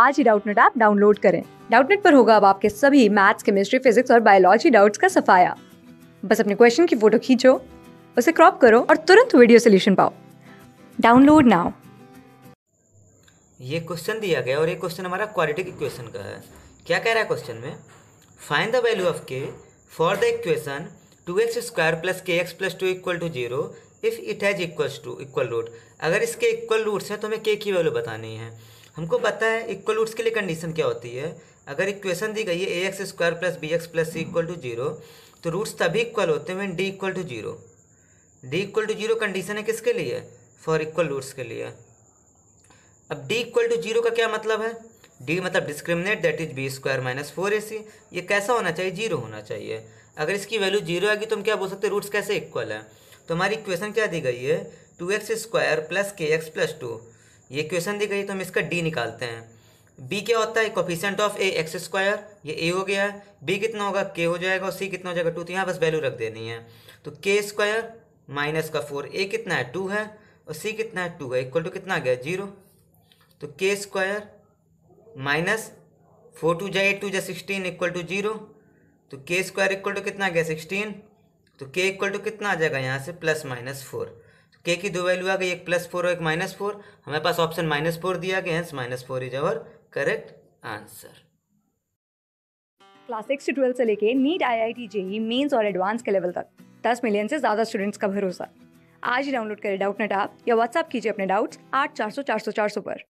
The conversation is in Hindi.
आज ही डाउटनेट ऐप डाउनलोड करें डाउटनेट पर होगा अब आपके सभी मैथ्स केमिस्ट्री फिजिक्स और बायोलॉजी डाउट्स का सफाया बस अपने क्वेश्चन की फोटो खींचो उसे क्रॉप करो और तुरंत वीडियो सोल्यूशन पाओ डाउनलोड नाउ ये क्वेश्चन दिया गया और ये क्वेश्चन हमारा क्वालिटी इक्वेशन का है क्या कह रहा है क्वेश्चन में find the value of K for the equation two X square plus K X plus two equal to zero if it has equals to equal root अगर इसके इक्वल रूट्स हैं तो हमें के की वैल्यू बतानी है हमको पता है इक्वल रूट्स के लिए कंडीशन क्या होती है अगर इक्वेशन दी गई है A X square plus B X plus C equal to zero तो रूट्स तभी इक्वल होते हैं D equal to zero D equal to zero condition है किसके लिए फॉर इक्वल रूट्स के लिए अब डी इक्वल टू जीरो का क्या मतलब है डी मतलब discriminate that is B square minus four A C ये कैसा होना चाहिए जीरो होना चाहिए अगर इसकी वैल्यू जीरो आएगी तो हम क्या बोल सकते हैं रूट्स कैसे इक्वल है तो हमारी इक्वेशन क्या दी गई है two X square plus K X plus two ये क्वेश्चन दी गई तो हम इसका डी निकालते हैं बी क्या होता है coefficient of A X square ये ए हो गया है बी कितना होगा के हो जाएगा और सी कितना हो जाएगा टू तो यहाँ बस वैल्यू रख देनी है तो के स्क्वायर माइनस का फोर ए कितना है टू है और सी कितना है टू है इक्वल टू कितना गया जीरो तो k square minus four two जाए टू जाए सिक्सटीन इक्वल टू जीरो तो के स्क्वायर इक्वल टू कितना गया सिक्सटीन तो के इक्वल टू कितना आ जाएगा यहाँ से प्लस माइनस फोर के की दो वैल्यू आ गई एक प्लस फोर और एक माइनस फोर हमारे पास ऑप्शन माइनस फोर दिया गया hence minus four is our correct answer class six से ट्वेल्थ से लेके NEET I I T JEE Mains और एडवांस के लेवल तक दस मिलियन से ज़्यादा स्टूडेंट्स का भरोसा आज ही डाउनलोड करें डाउट नेट आप या व्हाट्सअप कीजिए अपने डाउट्स आठ चार सौ चार सौ चार सौ पर